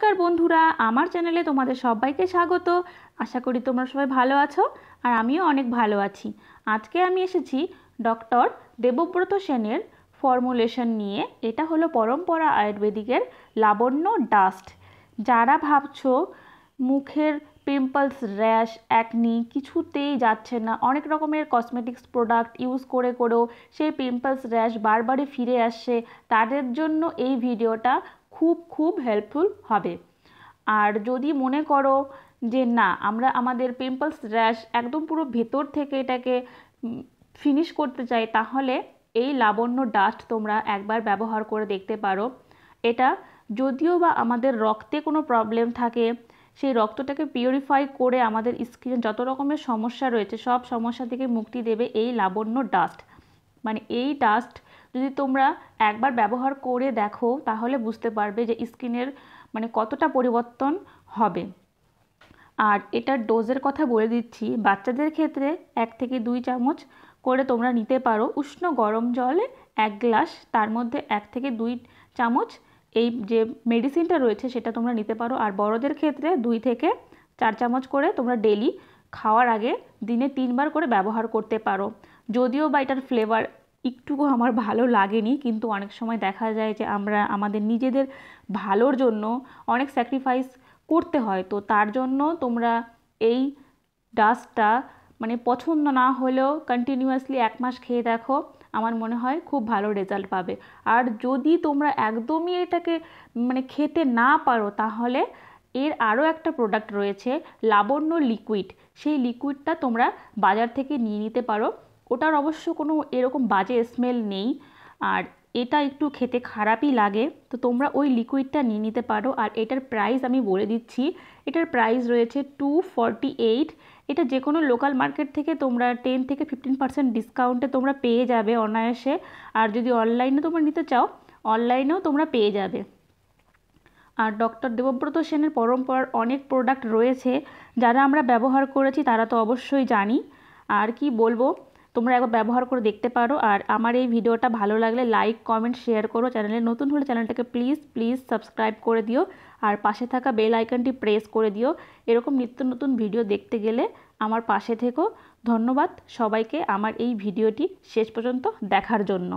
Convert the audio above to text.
নমস্কার বন্ধুরা আমার চ্যানেলে তোমাদের সবাইকে স্বাগত আশা করি তোমরা সবাই ভালো আছো আর আমিও অনেক ভালো আছি আজকে আমি এসেছি ডক্টর দেবব্রত সেনের ফর্মুলেশন নিয়ে এটা হলো পরম্পরা আয়ুর্বেদিকের লাবণ্য ডাস্ট যারা ভাবছো মুখের পিম্পলস র্যাশ অ্যাকনি কিছুতেই যাচ্ছে না অনেক রকমের কসমেটিক্স প্রোডাক্ট ইউজ করে করেও সেই পিম্পলস র্যাশ বারবারই ফিরে আসছে তাদের জন্য এই ভিডিওটা খুব খুব হেল্পফুল হবে আর যদি মনে করো যে না আমরা আমাদের পিম্পলস র্যাশ একদম পুরো ভেতর থেকে এটাকে ফিনিশ করতে চাই তাহলে এই লাবণ্য ডাস্ট তোমরা একবার ব্যবহার করে দেখতে পারো এটা যদিও বা আমাদের রক্তে কোনো প্রবলেম থাকে সেই রক্তটাকে পিউরিফাই করে আমাদের স্কিনে যত রকমের সমস্যা রয়েছে সব সমস্যা থেকে মুক্তি দেবে এই লাবণ্য ডাস্ট মানে এই ডাস্ট যদি তোমরা একবার ব্যবহার করে দেখো তাহলে বুঝতে পারবে যে স্কিনের মানে কতটা পরিবর্তন হবে আর এটার ডোজের কথা বলে দিচ্ছি বাচ্চাদের ক্ষেত্রে এক থেকে দুই চামচ করে তোমরা নিতে পারো উষ্ণ গরম জলে এক গ্লাস তার মধ্যে এক থেকে দুই চামচ এই যে মেডিসিনটা রয়েছে সেটা তোমরা নিতে পারো আর বড়দের ক্ষেত্রে দুই থেকে চার চামচ করে তোমরা ডেলি খাওয়ার আগে দিনে তিনবার করে ব্যবহার করতে পারো যদিও বা এটার ফ্লেভার একটুকু আমার ভালো লাগেনি কিন্তু অনেক সময় দেখা যায় যে আমরা আমাদের নিজেদের ভালোর জন্য অনেক স্যাক্রিফাইস করতে হয় তো তার জন্য তোমরা এই ডাস্টটা মানে পছন্দ না হলেও কন্টিনিউয়াসলি এক মাস খেয়ে দেখো আমার মনে হয় খুব ভালো রেজাল্ট পাবে আর যদি তোমরা একদমই এটাকে মানে খেতে না পারো তাহলে এর আরও একটা প্রোডাক্ট রয়েছে লাবণ্য লিকুইড সেই লিকুইডটা তোমরা বাজার থেকে নিয়ে নিতে পারো ওটার অবশ্য কোনো এরকম বাজে স্মেল নেই আর এটা একটু খেতে খারাপই লাগে তো তোমরা ওই লিকুইডটা নিয়ে নিতে পারো আর এটার প্রাইস আমি বলে দিচ্ছি এটার প্রাইস রয়েছে টু এটা যে কোনো লোকাল মার্কেট থেকে তোমরা টেন থেকে ফিফটিন পার্সেন্ট ডিসকাউন্টে তোমরা পেয়ে যাবে অনায়াসে আর যদি অনলাইনে তোমরা নিতে চাও অনলাইনেও তোমরা পেয়ে যাবে আর ডক্টর দেবব্রত সেনের পরম্পরার অনেক প্রোডাক্ট রয়েছে যারা আমরা ব্যবহার করেছি তারা তো অবশ্যই জানি আর কি বলবো তোমরা একবার ব্যবহার করে দেখতে পারো আর আমার এই ভিডিওটা ভালো লাগলে লাইক কমেন্ট শেয়ার করো চ্যানেলে নতুন হলে চ্যানেলটাকে প্লিজ প্লিজ সাবস্ক্রাইব করে দিও আর পাশে থাকা বেল আইকনটি প্রেস করে দিও এরকম নিত্য নতুন ভিডিও দেখতে গেলে আমার পাশে থেকো ধন্যবাদ সবাইকে আমার এই ভিডিওটি শেষ পর্যন্ত দেখার জন্য